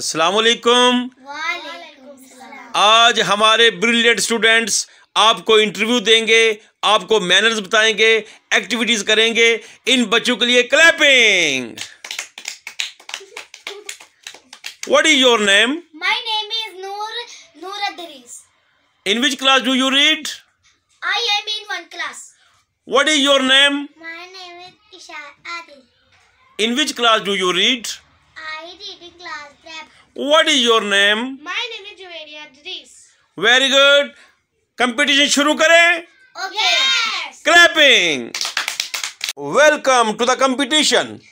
अस्सलाम वालेकुम आज हमारे ब्रिलियंट स्टूडेंट्स आपको इंटरव्यू देंगे आपको मैनर्स बताएंगे एक्टिविटीज करेंगे इन बच्चों के लिए clapping what is your name my name is Noor Noor in which class do you read I am in one class what is your name my name is in which class do you read What is your name? My name is Juveria Idris. Very good. Competition शुरू करें? Okay. Yes. Clapping. Welcome to the competition.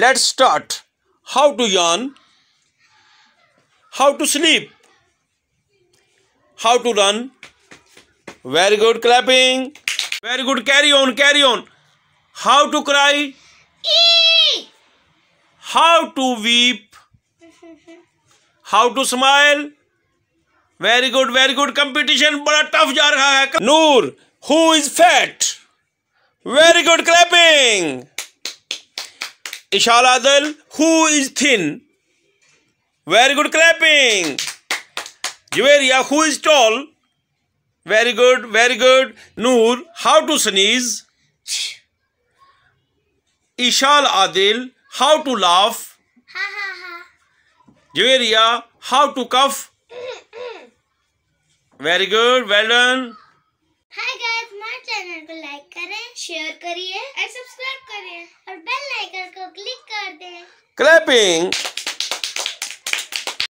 Let's start. How to yawn? How to sleep? How to run? Very good clapping. Very good carry on, carry on. How to cry? Eee! How to weep? How to smile very good very good competition बड़ा tough जा रहा है Noor who is fat very good clapping Ishal Adil who is thin very good clapping Juveria who is tall very good very good Noor how to sneeze Ishal Adil how to laugh Diphtheria. How to cough? Very good. Well done. Hi guys, हमारे channel को like करें, share करिए और subscribe करें और bell icon को click कर दें। Clapping.